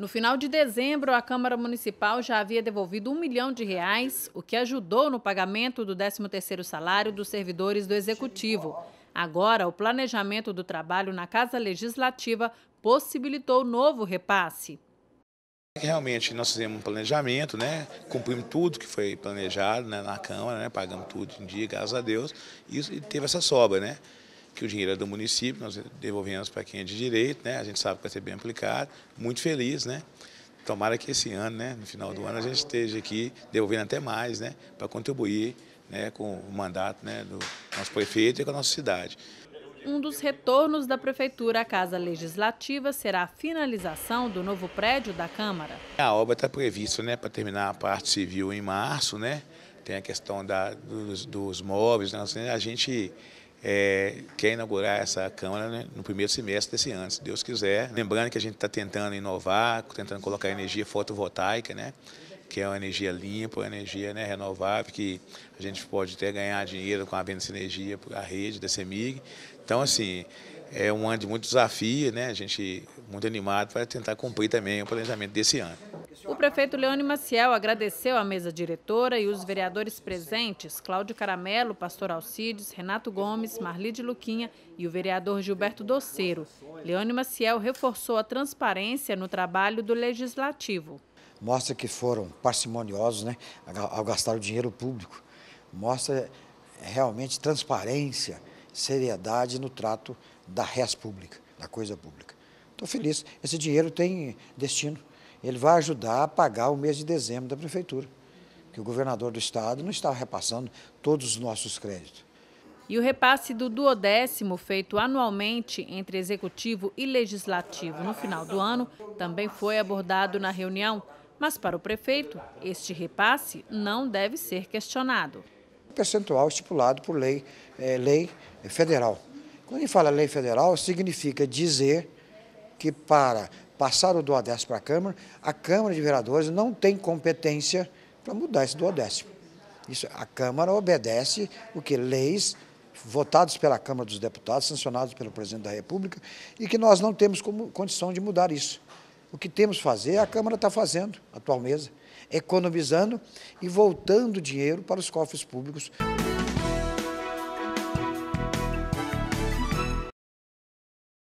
No final de dezembro, a Câmara Municipal já havia devolvido um milhão de reais, o que ajudou no pagamento do 13º salário dos servidores do Executivo. Agora, o planejamento do trabalho na Casa Legislativa possibilitou novo repasse. Realmente nós fizemos um planejamento, né? cumprimos tudo que foi planejado né? na Câmara, né? pagamos tudo em dia, graças a Deus, e teve essa sobra. Né? que o dinheiro é do município, nós devolvemos para quem é de direito, né? A gente sabe que vai ser bem aplicado, muito feliz, né? Tomara que esse ano, né, no final do ano, a gente esteja aqui devolvendo até mais, né, para contribuir né, com o mandato né, do nosso prefeito e com a nossa cidade. Um dos retornos da Prefeitura à Casa Legislativa será a finalização do novo prédio da Câmara. A obra está prevista né, para terminar a parte civil em março, né? tem a questão da, dos, dos móveis, né? Assim, a gente é, quer inaugurar essa Câmara né, no primeiro semestre desse ano, se Deus quiser. Lembrando que a gente está tentando inovar, tentando colocar energia fotovoltaica, né? que é uma energia limpa, uma energia né, renovável, que a gente pode até ganhar dinheiro com a venda de energia para a rede da CEMIG. Então, assim, é um ano de muito desafio, né? a gente muito animado para tentar cumprir também o planejamento desse ano. O prefeito Leone Maciel agradeceu à mesa diretora e os vereadores presentes, Cláudio Caramelo, Pastor Alcides, Renato Gomes, Marli de Luquinha e o vereador Gilberto Doceiro. Leone Maciel reforçou a transparência no trabalho do Legislativo. Mostra que foram parcimoniosos né, ao gastar o dinheiro público. Mostra realmente transparência, seriedade no trato da res pública, da coisa pública. Estou feliz. Esse dinheiro tem destino ele vai ajudar a pagar o mês de dezembro da prefeitura, que o governador do estado não está repassando todos os nossos créditos. E o repasse do duodécimo, feito anualmente entre executivo e legislativo no final do ano, também foi abordado na reunião. Mas para o prefeito, este repasse não deve ser questionado. Percentual estipulado por lei, é, lei federal. Quando ele fala lei federal, significa dizer que para passaram o duodécimo para a Câmara, a Câmara de Vereadores não tem competência para mudar esse duodécimo. Isso, a Câmara obedece o que leis votadas pela Câmara dos Deputados, sancionados pelo Presidente da República, e que nós não temos como condição de mudar isso. O que temos que fazer, a Câmara está fazendo, atual mesa, economizando e voltando dinheiro para os cofres públicos.